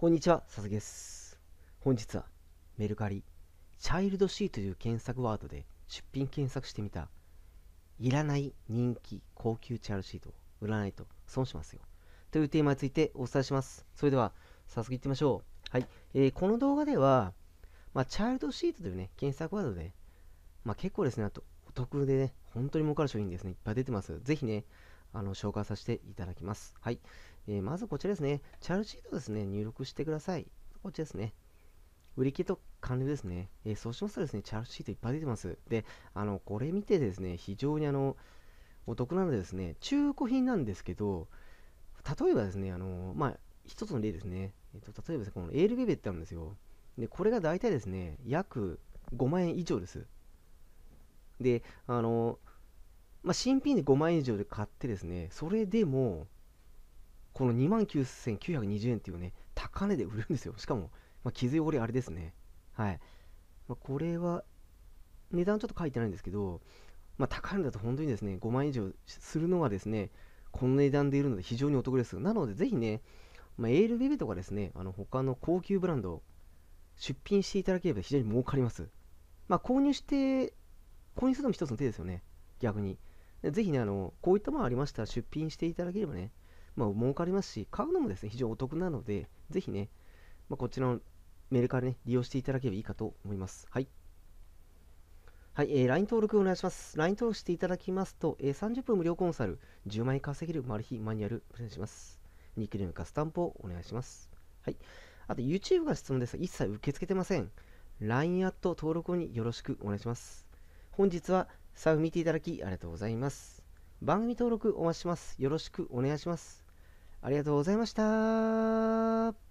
こんにちは、佐々木です。本日はメルカリ、チャイルドシーという検索ワードで出品検索してみた、いらない人気高級チャイルドシートを売らないと損しますよ。というテーマについてお伝えします。それでは、早速いってみましょう。はい。えー、この動画では、まあ、チャイルドシートというね、検索ワードで、まあ、結構ですね、あとお得でね、本当に儲かる商品ですね、いっぱい出てます。ぜひね、あの紹介させていただきます。はい。えー、まずこちらですね。チャールシートですね、入力してください。こっちですね。売り切れと完了ですね。えー、そうしますとですね、チャールシートいっぱい出てます。で、あの、これ見てですね、非常にあの、お得なのでですね、中古品なんですけど、例えばですね、あの、まあ、一つの例ですね。えっ、ー、と、例えばこのエールベベってあるんですよ。で、これが大体ですね、約5万円以上です。で、あの、まあ、新品で5万円以上で買ってですね、それでも、この29,920円っていうね、高値で売るんですよ。しかも、まあ、傷汚れあれですね。はい。まあ、これは、値段ちょっと書いてないんですけど、まあ、高値だと本当にですね、5万円以上するのがですね、この値段でいるので非常にお得です。なので、ぜひね、まあ、エールビビとかですね、あの他の高級ブランド、出品していただければ非常に儲かります。まあ、購入して、購入するのも一つの手ですよね。逆に。ぜひね、あの、こういったものありましたら出品していただければね、まあ、儲かりますし、買うのもですね、非常にお得なので、ぜひね、まあ、こちらのメルカリね、利用していただければいいかと思います。はい。はい、えー、LINE 登録お願いします。LINE 登録していただきますと、えー、30分無料コンサル、10万円稼げるマル秘マニュアルプレゼンします。ニックネームかスタンプをお願いします。はい。あと、YouTube が質問ですが、一切受け付けてません。LINE アット登録によろしくお願いします。本日はさあ、見ていただきありがとうございます。番組登録お待ちします。よろしくお願いします。ありがとうございました。